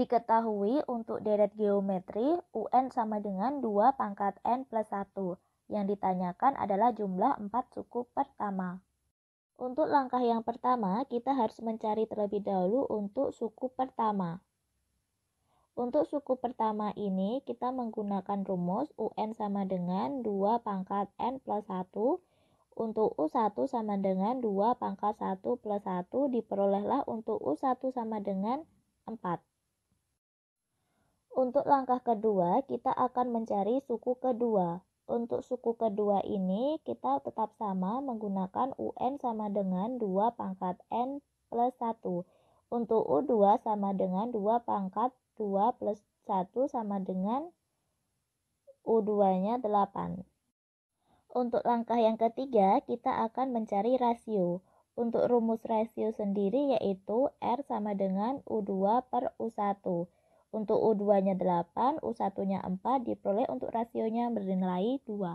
Diketahui untuk deret geometri, UN sama dengan 2 pangkat N plus 1. Yang ditanyakan adalah jumlah 4 suku pertama. Untuk langkah yang pertama, kita harus mencari terlebih dahulu untuk suku pertama. Untuk suku pertama ini, kita menggunakan rumus UN sama dengan 2 pangkat N plus 1. Untuk U1 sama dengan 2 pangkat 1 plus 1 diperolehlah untuk U1 sama dengan 4. Untuk langkah kedua, kita akan mencari suku kedua. Untuk suku kedua ini, kita tetap sama menggunakan UN sama dengan 2 pangkat N plus 1. Untuk U2 sama dengan 2 pangkat 2 plus 1 sama dengan U2-nya 8. Untuk langkah yang ketiga, kita akan mencari rasio. Untuk rumus rasio sendiri yaitu R sama dengan U2 per U1. Untuk U2-nya 8, U1-nya 4 diperoleh untuk rasionya bernilai 2.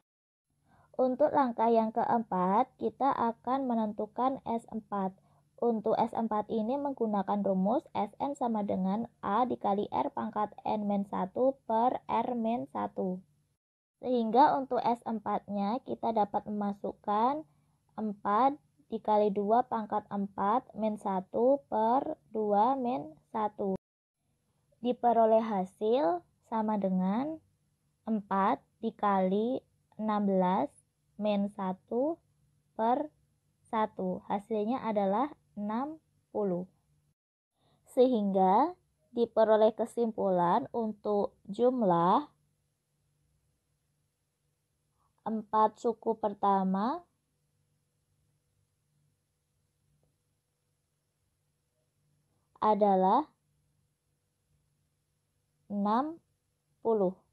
Untuk langkah yang keempat, kita akan menentukan S4. Untuk S4 ini menggunakan rumus Sn sama dengan A dikali R pangkat N-1 per R-1. Sehingga untuk S4-nya kita dapat memasukkan 4 dikali 2 pangkat 4 min 1 per 2 min 1 diperoleh hasil sama dengan 4 dikali 16 min 1 per 1. Hasilnya adalah 60. Sehingga diperoleh kesimpulan untuk jumlah 4 suku pertama adalah 60